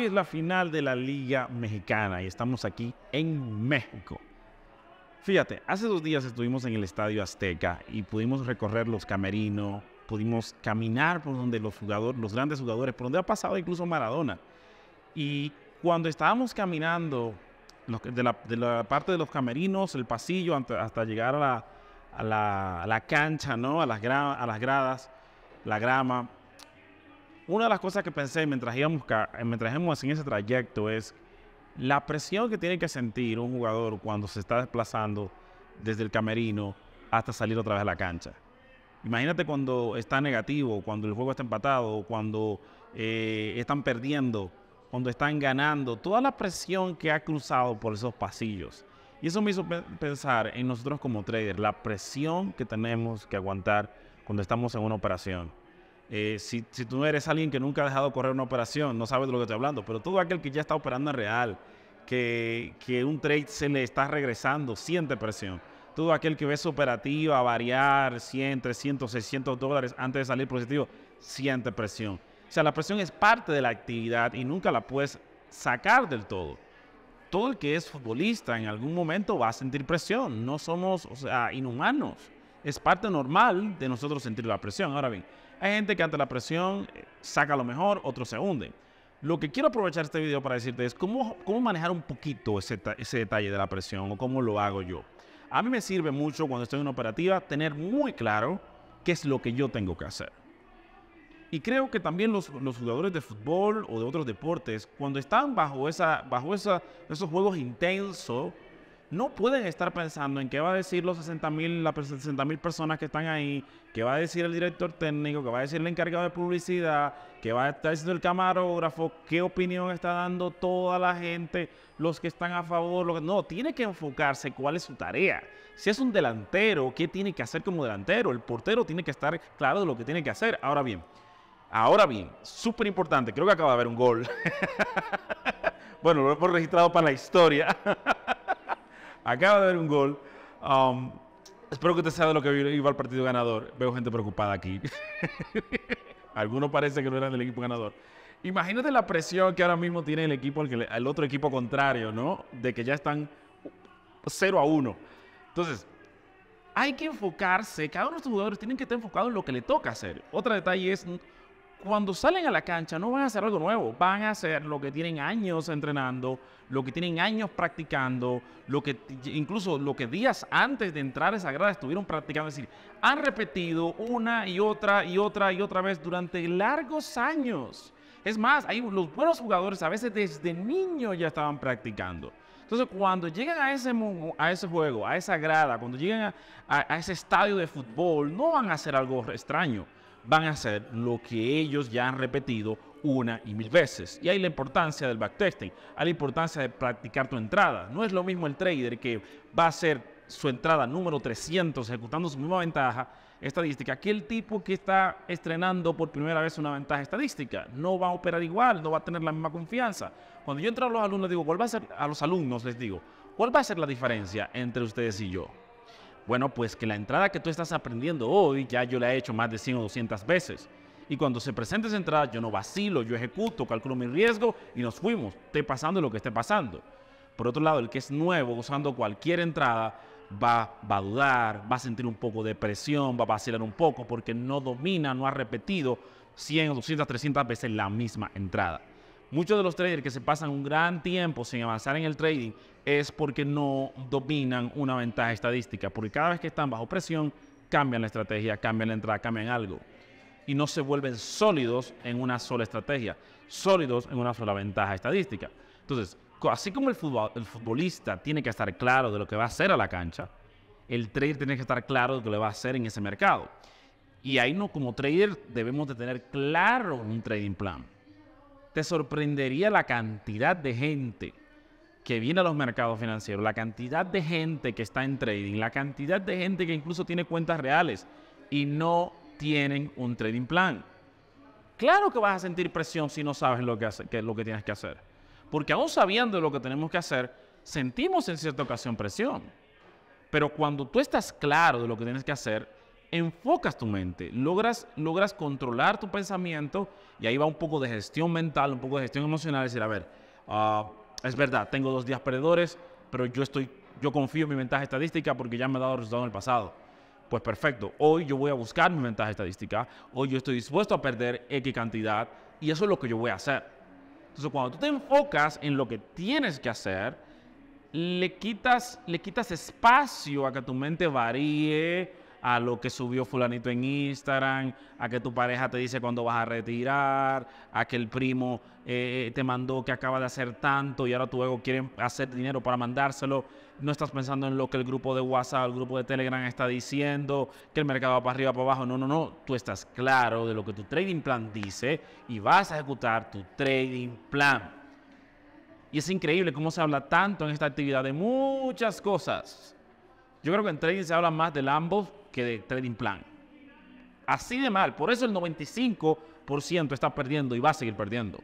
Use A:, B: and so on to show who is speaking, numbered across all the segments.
A: hoy es la final de la Liga Mexicana y estamos aquí en México. Fíjate, hace dos días estuvimos en el Estadio Azteca y pudimos recorrer los camerinos, pudimos caminar por donde los jugadores, los grandes jugadores, por donde ha pasado incluso Maradona. Y cuando estábamos caminando de la, parte de los camerinos, el pasillo, hasta llegar a la, cancha, ¿no? A las, a las gradas, la grama, una de las cosas que pensé mientras eh, íbamos, mientras en ese trayecto es la presión que tiene que sentir un jugador cuando se está desplazando desde el camerino hasta salir otra vez a la cancha. Imagínate cuando está negativo, cuando el juego está empatado, cuando eh, están perdiendo, cuando están ganando, toda la presión que ha cruzado por esos pasillos. Y eso me hizo pensar en nosotros como traders, la presión que tenemos que aguantar cuando estamos en una operación. Eh, si, tú eres alguien que nunca ha dejado correr una operación, no sabes de lo que estoy hablando, pero todo aquel que ya está operando en real, que, un trade se le está regresando, siente presión. Todo aquel que ve su operativa variar 100, 300, 600 dólares antes de salir positivo, siente presión. O sea, la presión es parte de la actividad y nunca la puedes sacar del todo. Todo el que es futbolista en algún momento va a sentir presión. No somos, sea, inhumanos. Es parte normal de nosotros sentir la presión. Ahora bien, hay gente que ante la presión eh, saca lo mejor, otros se hunden. Lo que quiero aprovechar este video para decirte es cómo, cómo manejar un poquito ese, detalle de la presión o cómo lo hago yo. A mí me sirve mucho cuando estoy en una operativa tener muy claro qué es lo que yo tengo que hacer. Y creo que también los, jugadores de fútbol o de otros deportes, cuando están bajo, esa, bajo esa, esos juegos intensos no pueden estar pensando en qué va a decir los 60 mil, las 60 mil personas que están ahí, qué va a decir el director técnico, qué va a decir el encargado de publicidad, qué va a estar diciendo el camarógrafo, qué opinión está dando toda la gente, los que están a favor, que... no, tiene que enfocarse cuál es su tarea. Si es un delantero, ¿qué tiene que hacer como delantero? El portero tiene que estar claro de lo que tiene que hacer. Ahora bien, ahora bien, súper importante, creo que acaba de haber un gol. bueno, lo hemos registrado para la historia. acaba de ver un gol. Um, espero que usted de lo que iba al partido ganador. Veo gente preocupada aquí. Algunos parece que no eran del equipo ganador. Imagínate la presión que ahora mismo tiene el equipo, el, otro equipo contrario, ¿no? De que ya están 0 a 1. Entonces, hay que enfocarse, cada uno de los jugadores tiene que estar enfocado en lo que le toca hacer. Otro detalle es cuando salen a la cancha no van a hacer algo nuevo, van a hacer lo que tienen años entrenando, lo que tienen años practicando, lo que incluso lo que días antes de entrar a esa grada estuvieron practicando, es decir, han repetido una y otra y otra y otra vez durante largos años. Es más, hay los buenos jugadores a veces desde niños ya estaban practicando. Entonces, cuando llegan a ese, a ese juego, a esa grada, cuando llegan a ese estadio de fútbol, no van a hacer algo extraño van a hacer lo que ellos ya han repetido una y mil veces. Y ahí la importancia del backtesting, hay la importancia de practicar tu entrada. No es lo mismo el trader que va a hacer su entrada número 300 ejecutando su misma ventaja estadística que el tipo que está estrenando por primera vez una ventaja estadística. No va a operar igual, no va a tener la misma confianza. Cuando yo entro a los alumnos, digo, a ser, a los alumnos les digo, ¿cuál va a ser la diferencia entre ustedes y yo? Bueno, pues que la entrada que tú estás aprendiendo hoy ya yo la he hecho más de 100 o 200 veces. Y cuando se presente esa entrada, yo no vacilo, yo ejecuto, calculo mi riesgo y nos fuimos, esté pasando lo que esté pasando. Por otro lado, el que es nuevo usando cualquier entrada va, va a dudar, va a sentir un poco de presión, va a vacilar un poco porque no domina, no ha repetido 100 o 200, 300 veces la misma entrada. Muchos de los traders que se pasan un gran tiempo sin avanzar en el trading es porque no dominan una ventaja estadística, porque cada vez que están bajo presión, cambian la estrategia, cambian la entrada, cambian algo. Y no se vuelven sólidos en una sola estrategia, sólidos en una sola ventaja estadística. Entonces, así como el, futbolista tiene que estar claro de lo que va a hacer a la cancha, el trader tiene que estar claro de lo que le va a hacer en ese mercado. Y ahí no, como trader, debemos de tener claro un trading plan te sorprendería la cantidad de gente que viene a los mercados financieros, la cantidad de gente que está en trading, la cantidad de gente que incluso tiene cuentas reales y no tienen un trading plan. Claro que vas a sentir presión si no sabes lo que, que lo que tienes que hacer. Porque aún sabiendo lo que tenemos que hacer, sentimos en cierta ocasión presión. Pero cuando tú estás claro de lo que tienes que hacer, enfocas tu mente, logras, logras controlar tu pensamiento y ahí va un poco de gestión mental, un poco de gestión emocional, decir, a ver, ah, es verdad, tengo dos días perdedores, pero yo, estoy, yo confío en mi ventaja estadística porque ya me ha dado resultado en el pasado. Pues perfecto, hoy yo voy a buscar mi ventaja estadística, hoy yo estoy dispuesto a perder X cantidad y eso es lo que yo voy a hacer. Entonces cuando tú te enfocas en lo que tienes que hacer, le quitas, le quitas espacio a que tu mente varíe, a lo que subió fulanito en Instagram, a que tu pareja te dice cuándo vas a retirar, a que el primo eh, eh, te mandó que acaba de hacer tanto y ahora tu ego quiere hacer dinero para mandárselo. No estás pensando en lo que el grupo de WhatsApp, el grupo de Telegram está diciendo, que el mercado va para arriba, para abajo. No, no, no. Tú estás claro de lo que tu trading plan dice y vas a ejecutar tu trading plan. Y es increíble cómo se habla tanto en esta actividad de muchas cosas. Yo creo que en trading se habla más de ambos que de trading plan. Así de mal. Por eso el 95% está perdiendo y va a seguir perdiendo.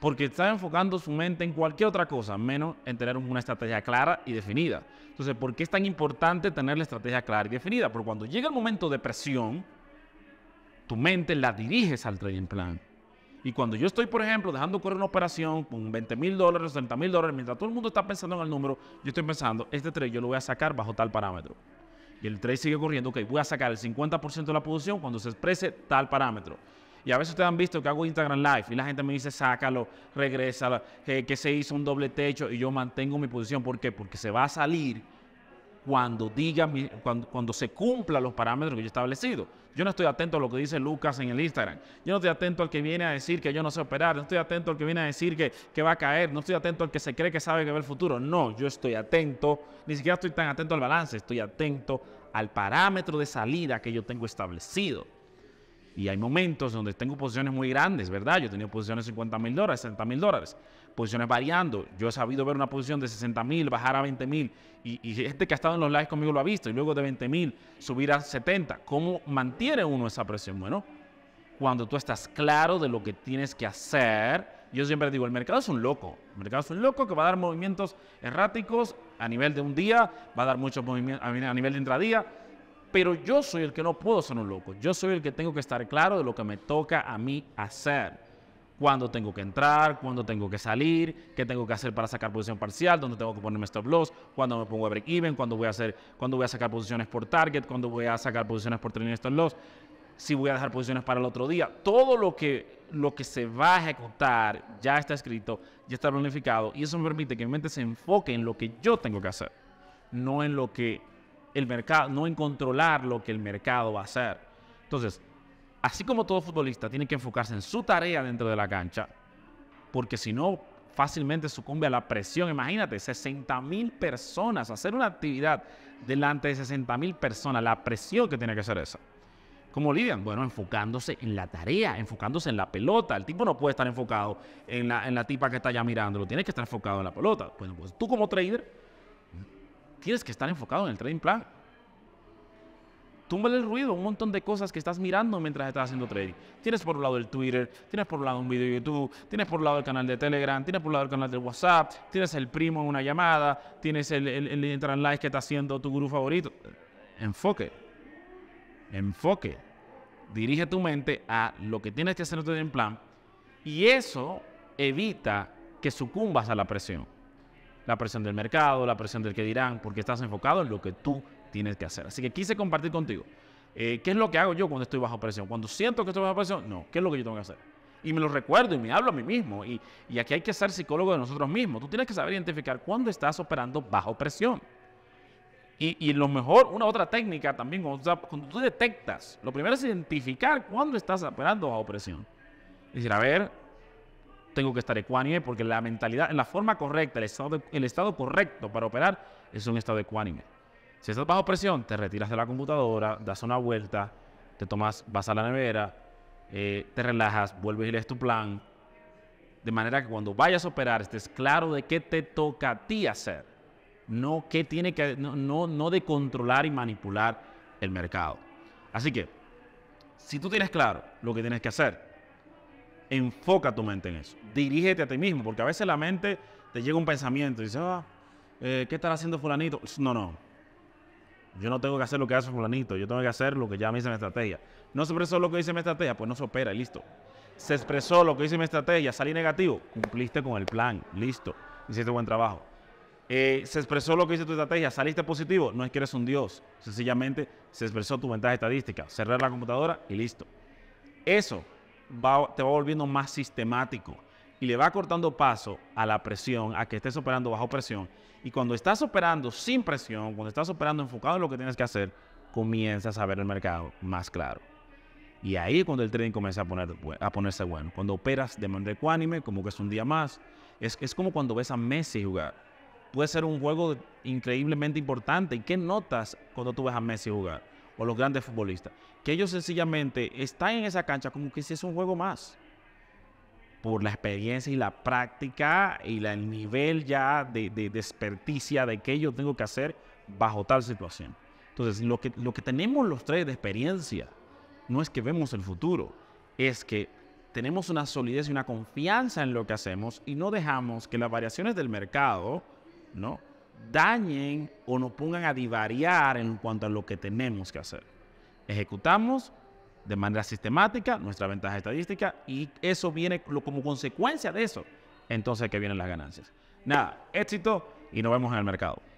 A: Porque está enfocando su mente en cualquier otra cosa, menos en tener una estrategia clara y definida. Entonces, ¿por qué es tan importante tener la estrategia clara y definida? Porque cuando llega el momento de presión, tu mente la diriges al trading plan. Y cuando yo estoy, por ejemplo, dejando correr una operación con 20 mil dólares, 30 mil dólares, mientras todo el mundo está pensando en el número, yo estoy pensando, este trade yo lo voy a sacar bajo tal parámetro. Y el trade sigue corriendo, ok, voy a sacar el 50% de la posición cuando se exprese tal parámetro. Y a veces ustedes han visto que hago Instagram Live y la gente me dice, sácalo, regresa, que se hizo un doble techo y yo mantengo mi posición. ¿Por qué? Porque se va a salir cuando diga, cuando, se cumplan los parámetros que yo he establecido. Yo no estoy atento a lo que dice Lucas en el Instagram. Yo no estoy atento al que viene a decir que yo no sé operar. No estoy atento al que viene a decir que, va a caer. No estoy atento al que se cree que sabe que ve el futuro. No, yo estoy atento. Ni siquiera estoy tan atento al balance. Estoy atento al parámetro de salida que yo tengo establecido. Y hay momentos donde tengo posiciones muy grandes, ¿verdad? Yo he tenido posiciones de 50 mil dólares, 60 mil dólares, posiciones variando. Yo he sabido ver una posición de 60 mil, bajar a 20 mil. Y, este que ha estado en los lives conmigo lo ha visto. Y luego de 20 mil, subir a 70. ¿Cómo mantiene uno esa presión? Bueno, cuando tú estás claro de lo que tienes que hacer. Yo siempre digo, el mercado es un loco. El mercado es un loco que va a dar movimientos erráticos a nivel de un día, va a dar muchos movimientos a nivel de intradía pero yo soy el que no puedo ser un loco. Yo soy el que tengo que estar claro de lo que me toca a mí hacer. Cuando tengo que entrar, cuando tengo que salir, qué tengo que hacer para sacar posición parcial, dónde tengo que ponerme stop loss, cuándo me pongo a break even, cuándo voy a, hacer, voy a sacar posiciones por target, cuándo voy a sacar posiciones por training stop loss, si voy a dejar posiciones para el otro día. Todo lo que, lo que se va a ejecutar ya está escrito, ya está planificado y eso me permite que mi mente se enfoque en lo que yo tengo que hacer, no en lo que el mercado, no en controlar lo que el mercado va a hacer. Entonces, así como todo futbolista tiene que enfocarse en su tarea dentro de la cancha, porque si no, fácilmente sucumbe a la presión. Imagínate, 60 mil personas, hacer una actividad delante de 60 mil personas, la presión que tiene que ser esa. ¿Cómo lidian? Bueno, enfocándose en la tarea, enfocándose en la pelota. El tipo no puede estar enfocado en la, en la tipa que está allá mirándolo, tiene que estar enfocado en la pelota. Bueno, pues tú como trader tienes que estar enfocado en el trading plan. Túmbale el ruido, un montón de cosas que estás mirando mientras estás haciendo trading. Tienes por un lado el Twitter, tienes por un lado un video de YouTube, tienes por un lado el canal de Telegram, tienes por un lado el canal de WhatsApp, tienes el primo en una llamada, tienes el, el, el Live que está haciendo tu gurú favorito. Enfoque. Enfoque. Dirige tu mente a lo que tienes que hacer en tu trading plan y eso evita que sucumbas a la presión la presión del mercado, la presión del que dirán, porque estás enfocado en lo que tú tienes que hacer. Así que quise compartir contigo. Eh, ¿Qué es lo que hago yo cuando estoy bajo presión? Cuando siento que estoy bajo presión, no. ¿Qué es lo que yo tengo que hacer? Y me lo recuerdo y me hablo a mí mismo. Y, aquí hay que ser psicólogo de nosotros mismos. Tú tienes que saber identificar cuándo estás operando bajo presión. Y, y, lo mejor, una otra técnica también, cuando tú detectas, lo primero es identificar cuándo estás operando bajo presión. Es decir, a ver, tengo que estar ecuánime porque la mentalidad, en la forma correcta, el estado, el estado correcto para operar es un estado de ecuánime. Si estás bajo presión, te retiras de la computadora, das una vuelta, te tomas, vas a la nevera, eh, te relajas, vuelves y lees tu plan. De manera que cuando vayas a operar estés claro de qué te toca a ti hacer, no qué tiene que, no, no de controlar y manipular el mercado. Así que, si tú tienes claro lo que tienes que hacer, Enfoca tu mente en eso. Dirígete a ti mismo, porque a veces la mente te llega un pensamiento y dice, ah, eh, ¿qué estará haciendo fulanito? No, no. Yo no tengo que hacer lo que hace fulanito, yo tengo que hacer lo que ya me dice mi estrategia. ¿No se expresó lo que dice mi estrategia? Pues no se opera y listo. Se expresó lo que dice mi estrategia, salí negativo, cumpliste con el plan, listo, hiciste buen trabajo. Eh, se expresó lo que dice tu estrategia, saliste positivo, no es que eres un dios, sencillamente se expresó tu ventaja estadística, cerrar la computadora y listo. Eso te va volviendo más sistemático y le va cortando paso a la presión, a que estés operando bajo presión. Y cuando estás operando sin presión, cuando estás operando enfocado en lo que tienes que hacer, comienzas a ver el mercado más claro. Y ahí es cuando el trading comienza a, poner, a ponerse bueno. Cuando operas de manera ecuánime, como que es un día más, es, es como cuando ves a Messi jugar. Puede ser un juego increíblemente importante. ¿Y qué notas cuando tú ves a Messi jugar? los grandes futbolistas, que ellos sencillamente están en esa cancha como que si es un juego más, por la experiencia y la práctica y la, el nivel ya de, de, de, experticia de que yo tengo que hacer bajo tal situación. Entonces, lo que, lo que tenemos los tres de experiencia no es que vemos el futuro, es que tenemos una solidez y una confianza en lo que hacemos y no dejamos que las variaciones del mercado, ¿no? dañen o nos pongan a divariar en cuanto a lo que tenemos que hacer. Ejecutamos de manera sistemática nuestra ventaja estadística y eso viene como consecuencia de eso. Entonces, que vienen las ganancias. Nada, éxito y nos vemos en el mercado.